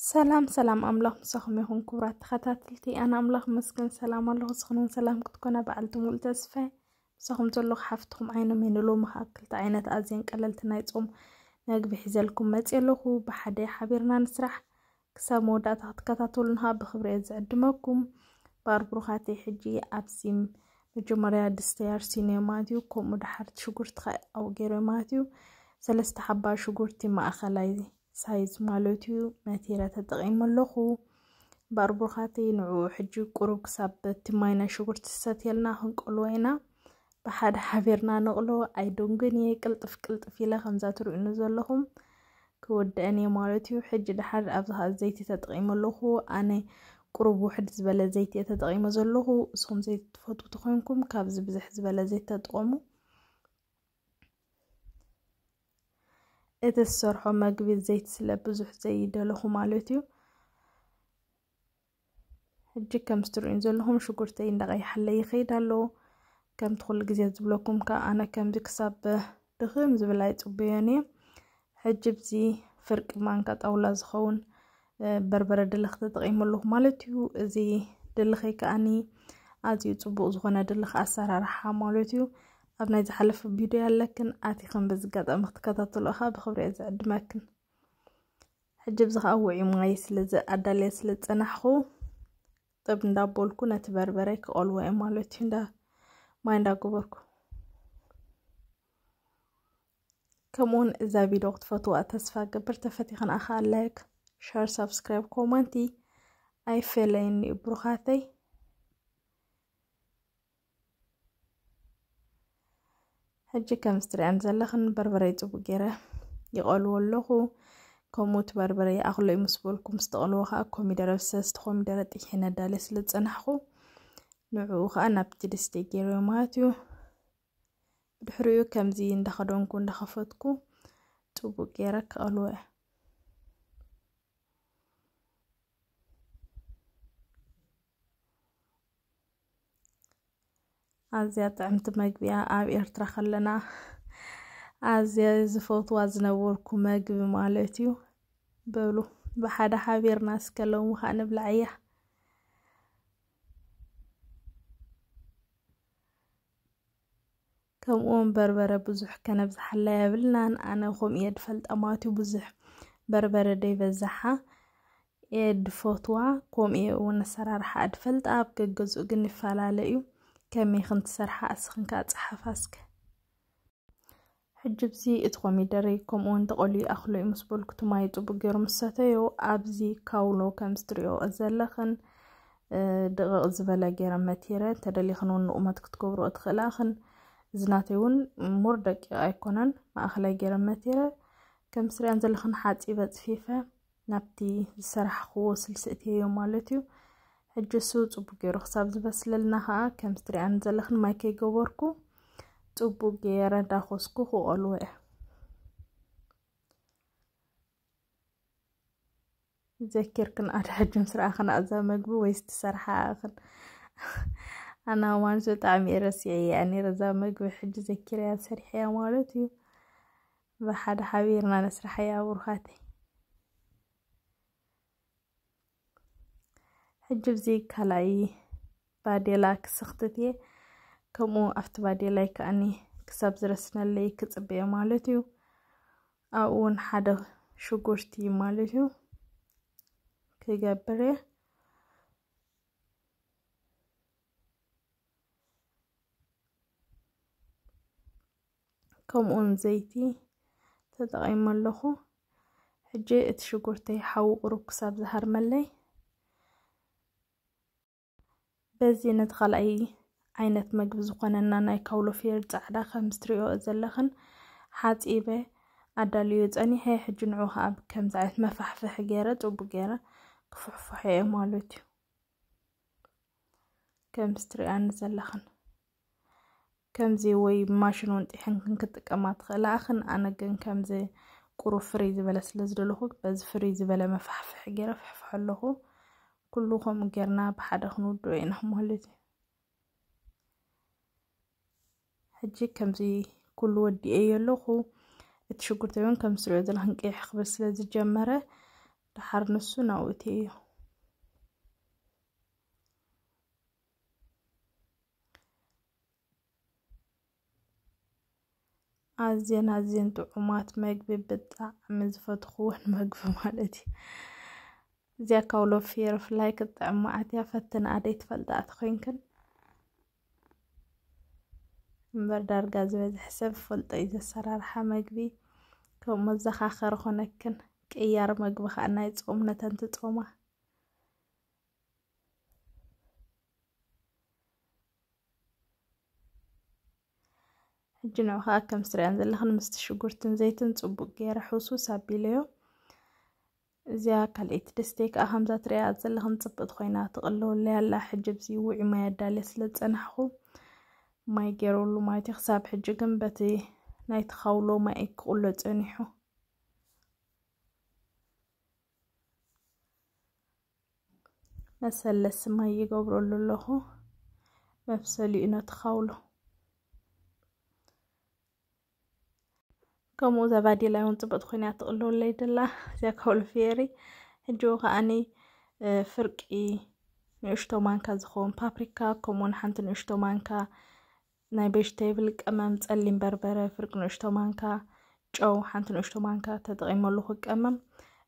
سلام سلام املاح مسخم يهون كورات خطاتلتي انا املاح مسكن سلام الله سخنون سلام كتكونا بعلتم والتسفة مسخم تلوخ حفتهم عينو من اللوم هاكل تعينات ازيان قللت نايتهم ناقب حزالكم ماتيلوخو بحدي حبيرنا نسرح كسامو داتات كتاتولنها بخبرية زعدموكم باربروخاتي حجي ابسيم مجمريا دستيار سينيما ديو كومو دحارت شكورتخاء او غيرو سلست حبا شكورتي ما اخلايدي سايز مالوتي ماتيرا تدغين ملوخو باربوخاتي نعو حجو قروب كساب تماينا شغور تساتيالنا هنك قلوينا بحاد حافيرنا نغلو اي دونغني كلتف كلتف يلا خمزاتر انزولهم كود اني مالوتي حجي دحار ابزها زيتي تدغين ملوخو اني قروب وحد زبالة زيتي تدغين مزولهو اسخم زيت فوتو تخوينكم كاب زبزح زبالة زيت تدغمو إذا سرحو مقبي زيت سلا بزوح زيد لهم مالتيو هجي كم سترين زلهم شكرتين دغي حلي خيد هلو كم تخل قزيز بلوكم كا أنا كم بكساب دغيم زبلايت وبياني هجي بزي فرق مانكات أولا زخون بربرة دلخ تدغيم الله مالتيو زي دلخي كأني أزي يوتيوب أزغونا دلخ أسرار حا مالتيو أبنا إذا حلف بيديا لكن آتي خم بس قد أمخت كذا طلوها بخبر إذا أدماكن حجب زخ أو عيم غيس لز أدليس لز أنحو طب ندا بولكو نتبر بريك أول وإما لوتين دا ما ندا كبركو كمون إذا فيديو اختفتو أتسفا قبر تفتي خن أخا لك شير سبسكرايب كومنتي أي فيلين بروخاتي ሕጂ ከም ዝትርአን ዘለኽን በርበረ ይፅቡቅ ገይረ ይቐልዎ ኣለኹ ከምኡ እቲ በርበረ ኣኽሎ እዩ ምስ በልኩም ዝተቐልዎ ከዓ ኮሚደረ ብሰስቲ ኮሚደረ ጥሒነ ዳለ ስለ ዝፀናሕኹ ንዕኡ ከዓ ናብቲ ድስቲ ገይረዮ ማለት እዩ ብድሕሪኡ ከምዚ እንዳኸደንኩ እንዳኸፈትኩ ፅቡቅ ገይረ ክቐልዎ እየ ኣዝያ ጥዕምቲ መግቢያ ኣብ ኤርትራ ከለና ኣዝያ ዝፈትዋ ዝነበርኩ መግቢ ማለት እዩ በሉ ብሓደ ሓቢርና ስከለዉ ከዓ ንብላዕ እያ ከምኡውን በርበረ ብዙሕ ከነብዝሓላ የብልናን ኣነ ከም እየ ድፈልጣ ማለት እዩ ብዙሕ በርበረ ደይበዛሓ የድፈትዋ ከምኡ እየ እውን ኣሰራርሓ ድፈልጣ ኣብ ገገዝኡ ግን ይፈላለ እዩ كمي خنت سرحة أسخن كأتحف أسك حجب زي إتقومي داريكم وان تقولي أخلو إمسبول كتماي توب جيرم ساتيو أبزي كاولو كمستريو أزالخن دغ زبالة جيرم ماتيرا تدالي خنون نقومات كتكورو أدخلاخن زناتيون مردك أيكونن ما أخلاي جيرم ماتيرا كمسري أنزلخن حاتي باتفيفة نبتي سرح خوص لسأتيو مالتيو الجسو تبوغي رخصاب زبسل لناها كمستري عنزلخن مايكي قوركو تبوغي رادا خوسكو خو قلوه ذكر كن أرحجم سرعخن أزام مقبو ويست سرحاخن أنا وانسو تعمي رسيعي يعني رزام مقبو حج ذكر يا سرحي يا مالتي بحد حبيرنا نسرحي يا ورخاتي ሕጂ ብዚ ካልኣይ ባዴላ ክስኽትት እየ ከምኡ ኣብቲ ባዴላይ ከዓኒ ክሳብ ዝረስነለይ ክፅበየ ማለት እዩ ኣብኡ እውን ሓደ ሽጉርቲ ማለት እዩ ክገብር እየ ከምኡውን ዘይቲ ተጠቒመ ኣለኹ ሕጂ እቲ ሽጉርተይ ሓዊ ቁሩብ ክሳብ ዝሃርመለይ بزي ندخل أي عينة مجب زخننا ناي كولو فير زعدا خمس تريو أزلخن حات إيبا أداليو زاني هاي حجن عوها بكم زعيت مفح في حجيرة وبجيرة كفح في حياة مالوتيو كمس انا أنزلخن كم زي وي ماشن وانت حنكن كتك أما تخيل أخن أنا جن كم زي كرو فريزي بلا سلزلو بز فريزي بلا مفح في حجيرة فحفح لهو كلهم قرنا بحد خنود وينهم هلتي حجي كمزي كل ودي أي لغو اتشكر تبين كم سلعود الهنك يحق بس لازي جمرة لحر نسو ناوتي أزين أزين طعومات مقبي بتاع مزفت خوح مقفى مالتي እዚኣ ካብ ሎፍየ ፍላይ ክትጥዕም መዓት እያ ፈተና ኣደይ ትፈልጣ ትኮንክን እምበር ዳርጋ ዝበዝሕ ሰብ ፈልጦ እዩ ዘሰራርሓ መግቢ ከም መዘኻኸሪ ኮነክን ቅያር መግቢ ከዓ ናይ ፆም ነተን ትፆማ ሕጂ ንዑ ከዓ ከም ዝሪአን ዘለኽን ምስቲ ሽጉርትን ዘይትን ፅቡቅ ገይረ ሕሱስ ኣቢለዮ زيا كاليت دستيك اهم ذات ريال زلهم تبت خوينا تقلو اللي هلا حجب زي وعي ما يدالي سلت انحو ما يقيرو اللو ما يتخساب حجقن باتي نايت خاولو ما يقلو تانحو مسلس ما يقبرو اللو لهو مفصلي انا تخاولو ከምኡ ዘባዲላ እውን ፅብቕቲ ኮይና ትቕልወለይ ደላ እዚኣ ካብ ሎፌሪ ሕጂ ከዓኒ ፍርቂ ንእሽቶ ማንካ ዝኸውን ፓፕሪካ ከምኡውን ሓንቲ ንእሽቶ ማንካ ናይ ቬጅቴብል ቀመም ፀሊም በርበረ ፍርቂ ንእሽቶ ማንካ ጨው ሓንቲ ንእሽቶ ማንካ ተጠቂመሉ ክቀመም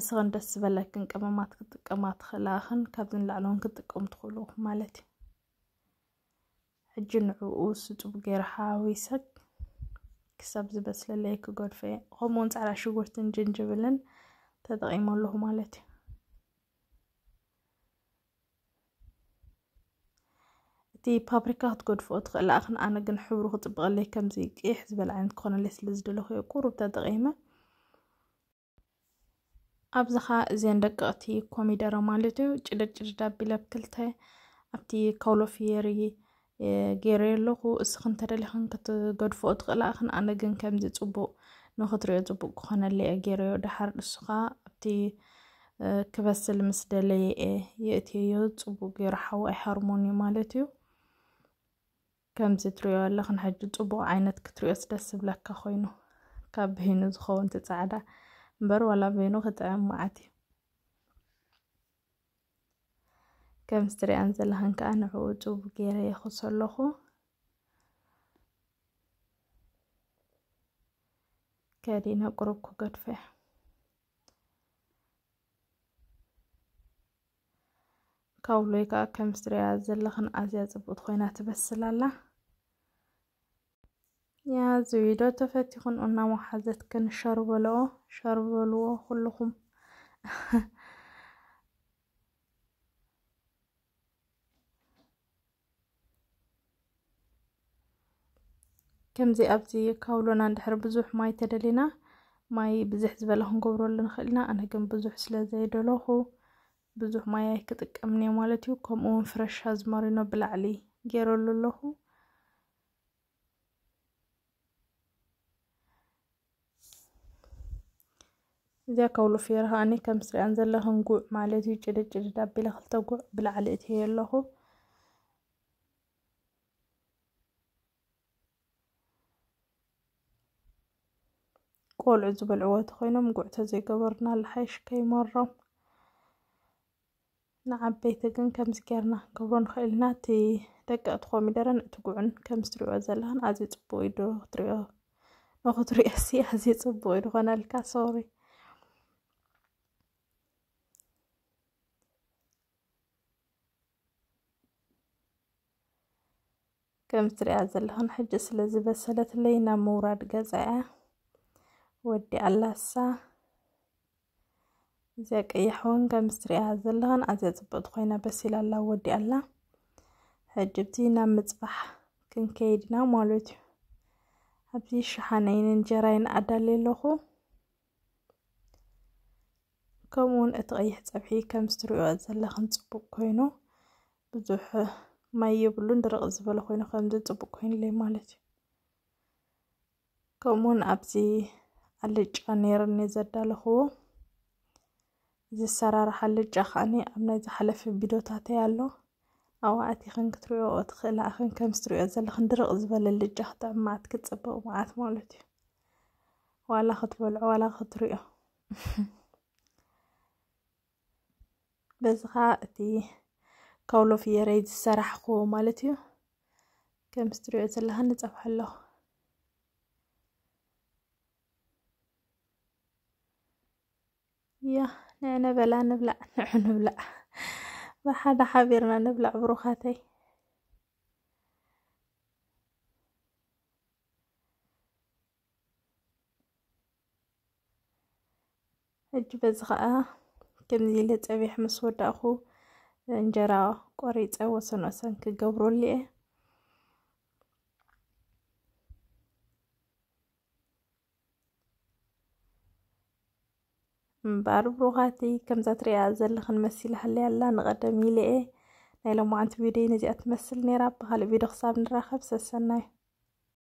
እስኽን ደስ ዝበለክን ቅመማት ክትጥቀማ ትኽእላኽን ካብዚ ንላዕሊ እውን ክጥቀም ትኽእሉ ማለት እዩ ሕጂ ንዕኡ ስፁብ ገይረ ሓዊሰ ክሳብ ዝበስለለየ ክገድፎ እየ ከምኡውን ፃዕዳ ሽጉርትን ጅንጅብልን ተጠቂሙ ኣለኹ ማለት እዩ እቲ ፓብሪካ ክትገድፍኦ ትኽእል ኣኽን ኣነ ግን ሕብሩ ክፅብቐለይ ከምዚ ቅሕ ዝበል ዓይነት ክኾነለይ ስለ ዝደለኽዮ ቁሩብ ተጠቂመ ኣብዚ ኸ እዚአን ደቀቕቲ ኮሚደሮ ማለት እዩ ጭድር ጭድር ኣቢለ ብክልተ ኣብቲ ካውሎ ገይረ ኣለኹ እስኽን ተደሊኽን ክትገድፎኦ ትኽእላ ኢኽን ኣነ ግን ከምዚ ፅቡቕ ንኽትሪኦ ፅቡቕ ክኾነለየ ገይረዮ ድሓር ንስኻ ኣብቲ ክበስል ምስ ደለየ እየ የእትየዮ ፅቡቕ ገይሩ ሓዋይ ሃርሞኒ ማለት እዩ ከምዚ ትሪኦ ኣለኽን ሕጂ ፅቡቕ ዓይነት ክትሪኦስ ደስ ዝብለካ ኮይኑ ካብ በይኑ ዝኸውን ቲ ፃዕዳ እምበር ዋላ በይኑ ክጥዕም መዓት እዩ chemistry anzala hankaan wuxuu u duub geeraya khosoloqo kaadina qorobku gadfe ካውሎይ ከዓ ከምስቲ ዘለኽን ኣዝያ ፅቡቕት ኮይና ትበስል ኣላ ያ እዚ ቪድዮ ተፈቲኹን እናመሓዘት ክንሸርበልዎ ሸርበልዎ ኩልኹም كمزي أبزي كاولون عند حرب بزوح ماي تدلينا ماي بزح زبالة هنقبرو اللي نخلنا أنا كم بزوح سلا زي دولوخو بزوح ماي كتك أمني مالتيو كوم أون فرش هزمارينو بلعلي جيرو اللوخو زي كولو فيرها أنا كم سري أنزل لهم قوع مالتيو جدد جدد بلا خلطة قوع بلعلي إتهي قول عزب العواد خوينا مقعتا زي قبرنا الحيش كي مرة نعب بيتاقن كمس كيرنا قبرن خيلنا تي تاقا اتخو ميدارا نتقعن كمس تريو ازالهان ازي تبوي درو تريو نوخو تريو اسي ازي تبوي درو خوانا الكا سوري تريو ازالهان حجس لازي بسالة لينا مورد قزايا ወዲ ኣላሳ እዚኣ ቀያሕ እውን ከምስ ትሪእያ ዘለኻን ኣዝያ ፅብቕቲ ኮይና በሲላ ኣላ ወዲ ኣላ ሕጅብቲ ናብ ምፅባሕ ክንከይድና ማለት እዩ ኣብዚ ሸሓነይን እንጀራይን ኣዳልየ ኣለኹ ከምኡ ከምኡውን እቲ ቀይሕ ፀብሒ ከምስ ትሪእዮ ዘለኽን ፅቡቅ ኮይኑ ብዙሕ ማይ የብሉን ድርቅ ዝበለ ኮይኑ ከምዚ ፅቡቅ ኮይኑለይ ማለት እዩ ከምኡውን ኣብዚ حلج آنیار نیزد داله هو ز سرار حلج آخانی ام نیز حلف بیدو تاتیالو آو عتی خنکتری آو تخل آخن کمستری از لخن در قزبال حلج آخت معت کت سب و معت مالتی ولا خطبل ولا خطری بس غاتي كولو في ريد السرح خو مالتيو كمستريو تلهن تصفح له يا نبلا نبلع نحن نبلع ما حدا حبيرنا نبلع بروخاتي ሕጂ በዚ ከዓ ከምዚ ኢለ ፀቢሕ ምስ ወዳእኹ እንጀራ ቆሪፀ ወሰን ወሰን من بعرف لغاتي كم زات رياضة ኽንመሲል ሃለየ ኣላ ንቐደም ይልአ ናይ ሎሚ ዓንቲ ቪድዮ ነዚኣ ትመስል ነይራ ብኻልእ ቪድዮ ክሳብ ንራኸብ ሰሰና እዩ